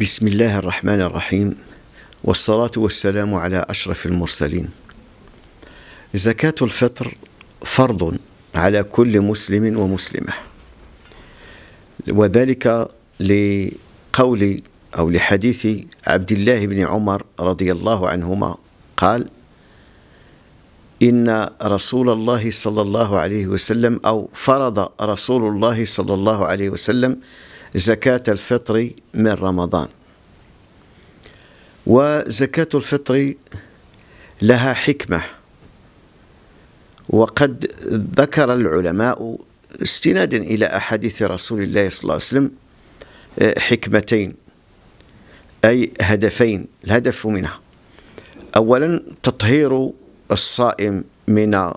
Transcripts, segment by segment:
بسم الله الرحمن الرحيم والصلاة والسلام على أشرف المرسلين. زكاة الفطر فرض على كل مسلم ومسلمة. وذلك لقول أو لحديث عبد الله بن عمر رضي الله عنهما قال: إن رسول الله صلى الله عليه وسلم أو فرض رسول الله صلى الله عليه وسلم زكاة الفطر من رمضان وزكاة الفطر لها حكمة وقد ذكر العلماء استنادا إلى أحاديث رسول الله صلى الله عليه وسلم آه، حكمتين أي هدفين الهدف منها أولا تطهير الصائم من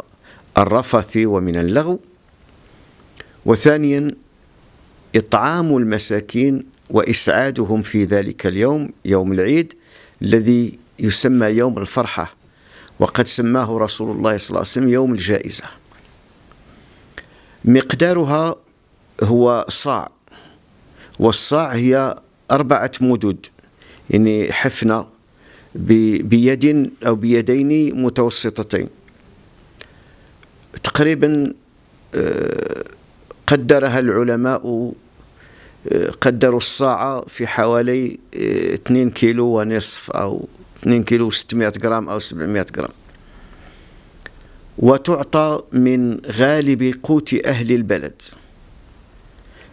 الرفث ومن اللغو وثانيا إطعام المساكين وإسعادهم في ذلك اليوم يوم العيد الذي يسمى يوم الفرحة وقد سماه رسول الله صلى الله عليه وسلم يوم الجائزة مقدارها هو صاع والصاع هي أربعة مدود يعني حفنة بيد أو بيدين متوسطتين تقريبا آه، قدرها العلماء قدروا الساعة في حوالي 2 آه، كيلو ونصف أو 2 كيلو 600 جرام أو 700 جرام وتعطى من غالب قوت أهل البلد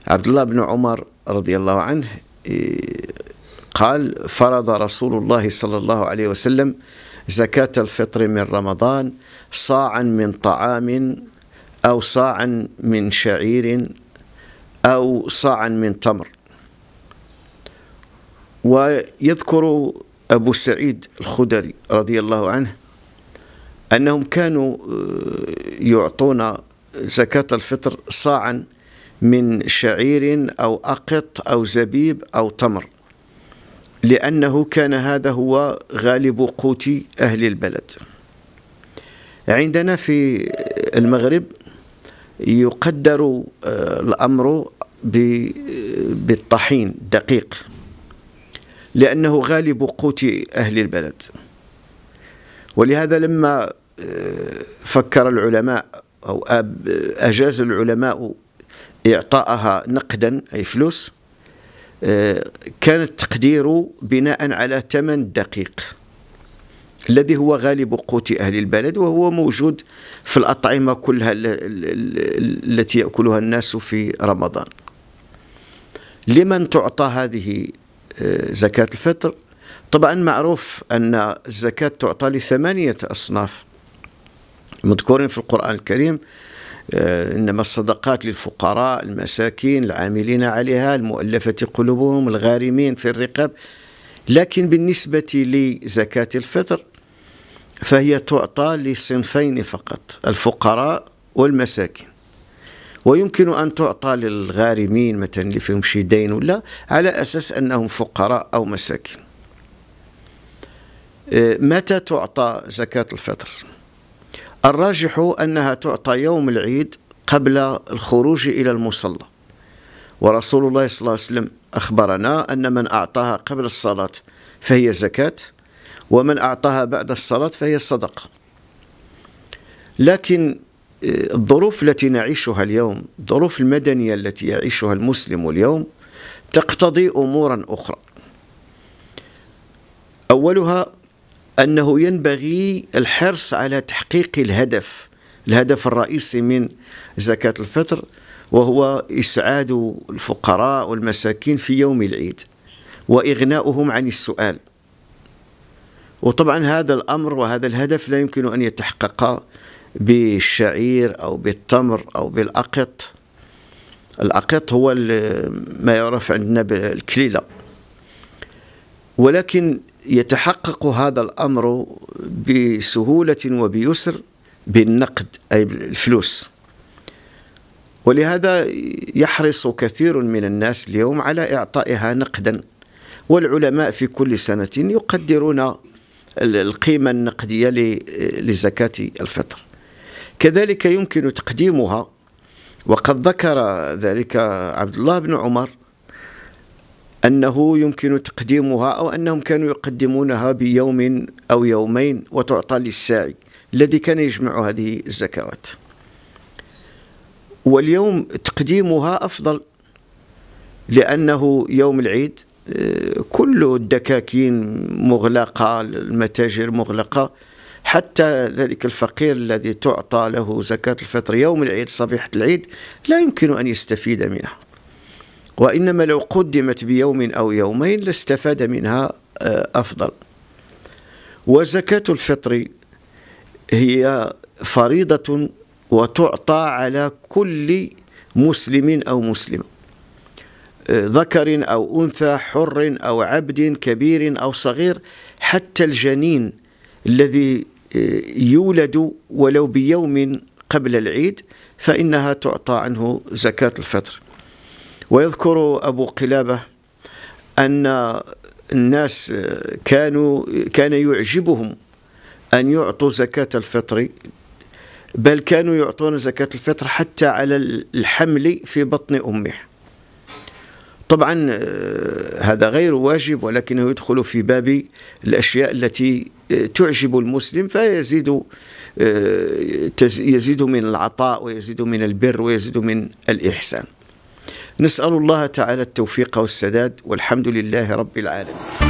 عبد الله بن عمر رضي الله عنه آه، قال فرض رسول الله صلى الله عليه وسلم زكاة الفطر من رمضان صاعا من طعام أو صاعا من شعير أو صاعا من تمر ويذكر أبو سعيد الخدري رضي الله عنه أنهم كانوا آه، يعطون زكاة الفطر صاعا من شعير أو أقط أو زبيب أو تمر لأنه كان هذا هو غالب قوت أهل البلد عندنا في المغرب يقدر آه، الأمر بالطحين دقيق لأنه غالب قوت أهل البلد ولهذا لما آه، فكر العلماء أو أجاز العلماء إعطاءها نقدا أي فلوس آه، كان التقدير بناء على ثمن دقيق الذي هو غالب قوت أهل البلد وهو موجود في الأطعمة كلها التي يأكلها الناس في رمضان لمن تعطى هذه آه، زكاة الفطر طبعا معروف أن الزكاة تعطى لثمانية أصناف مذكورين في القرآن الكريم آه، إنما الصدقات للفقراء المساكين العاملين عليها المؤلفة قلوبهم الغارمين في الرقاب لكن بالنسبة لزكاة الفطر فهي تعطى لصنفين فقط الفقراء والمساكين ويمكن أن تعطى للغارمين مثلا اللي فيهم شي دين ولا على أساس أنهم فقراء أو مساكين آه، متى تعطى زكاة الفطر الراجح أنها تعطى يوم العيد قبل الخروج إلى المصلى ورسول الله صلى الله عليه وسلم أخبرنا أن من أعطاها قبل الصلاة فهي زكاة ومن أعطاها بعد الصلاة فهي الصدقة لكن آه، الظروف التي نعيشها اليوم الظروف المدنية التي يعيشها المسلم اليوم تقتضي أمورا أخرى أولها أنه ينبغي الحرص على تحقيق الهدف الهدف الرئيسي من زكاة الفطر وهو إسعاد الفقراء والمساكين في يوم العيد وإغناؤهم عن السؤال وطبعا هذا الأمر وهذا الهدف لا يمكن أن يتحقق بالشعير أو بالتمر أو بالأقط الأقط هو ما يعرف عندنا بالكليلة ولكن يتحقق هذا الأمر بسهولة وبيسر بالنقد أي الفلوس ولهذا يحرص كثير من الناس اليوم على إعطائها نقدا والعلماء في كل سنة يقدرون القيمة النقدية لزكاة الفطر كذلك يمكن تقديمها وقد ذكر ذلك عبد الله بن عمر أنه يمكن تقديمها أو أنهم كانوا يقدمونها بيوم أو يومين وتعطى للساعي الذي كان يجمع هذه الزكوات واليوم تقديمها أفضل لأنه يوم العيد كل الدكاكين مغلقة المتاجر مغلقة حتى ذلك الفقير الذي تعطى له زكاة الفطر يوم العيد صبيحة العيد لا يمكن أن يستفيد منها وإنما لو قدمت بيوم أو يومين لاستفاد منها آه، أفضل وزكاة الفطر هي فريضة وتعطى على كل مسلم أو مسلمة ذكر أو أنثى حر أو عبد كبير أو صغير حتى الجنين الذي آه، يولد ولو بيوم قبل العيد فإنها تعطى عنه زكاة الفطر ويذكر أبو قلابة أن الناس آه، كانوا كان يعجبهم أن يعطوا زكاة الفطر بل كانوا يعطون زكاة الفطر حتى على الحمل في بطن أمه طبعا آه، هذا غير واجب ولكنه يدخل في باب الأشياء التي آه، تعجب المسلم فيزيد آه، يزيد من العطاء ويزيد من البر ويزيد من الإحسان نسأل الله تعالى التوفيق والسداد والحمد لله رب العالمين